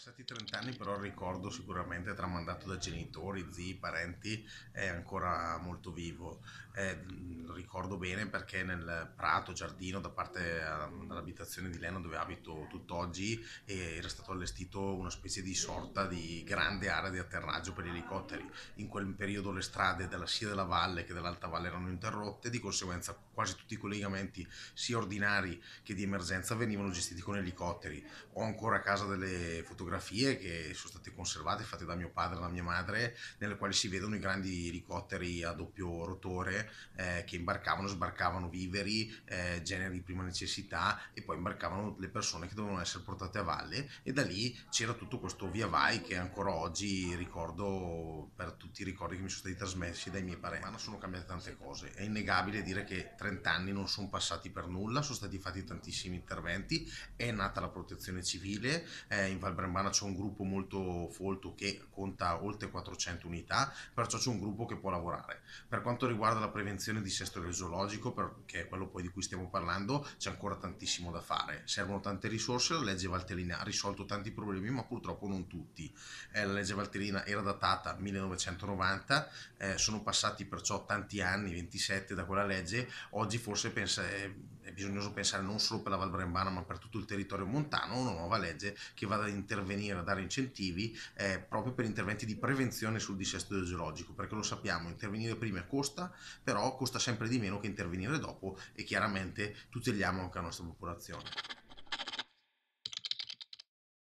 passati 30 anni, però il ricordo sicuramente tramandato da genitori, zii, parenti è ancora molto vivo. Eh, ricordo bene perché nel prato, giardino, da parte ehm, dell'abitazione di Leno dove abito tutt'oggi, eh, era stato allestito una specie di sorta di grande area di atterraggio per gli elicotteri. In quel periodo le strade della, sia della valle che dell'alta valle erano interrotte, di conseguenza quasi tutti i collegamenti sia ordinari che di emergenza venivano gestiti con elicotteri. Ho ancora a casa delle fotografie fotografie che sono state conservate, fatte da mio padre e da mia madre, nelle quali si vedono i grandi elicotteri a doppio rotore eh, che imbarcavano, sbarcavano viveri, eh, generi di prima necessità e poi imbarcavano le persone che dovevano essere portate a valle e da lì c'era tutto questo via vai che ancora oggi ricordo per tutti i ricordi che mi sono stati trasmessi dai miei parenti. Ma sono cambiate tante cose, è innegabile dire che 30 anni non sono passati per nulla, sono stati fatti tantissimi interventi, è nata la protezione civile eh, in Val Brembano settimana c'è un gruppo molto folto che conta oltre 400 unità, perciò c'è un gruppo che può lavorare. Per quanto riguarda la prevenzione di sesto zoologico, che è quello poi di cui stiamo parlando, c'è ancora tantissimo da fare. Servono tante risorse, la legge Valtellina ha risolto tanti problemi, ma purtroppo non tutti. Eh, la legge Valtellina era datata 1990, eh, sono passati perciò tanti anni, 27 da quella legge, oggi forse pensa... Eh, è bisognoso pensare non solo per la Val Brembana ma per tutto il territorio montano una nuova legge che vada ad intervenire, a dare incentivi eh, proprio per interventi di prevenzione sul dissesto geologico perché lo sappiamo, intervenire prima costa però costa sempre di meno che intervenire dopo e chiaramente tuteliamo anche la nostra popolazione.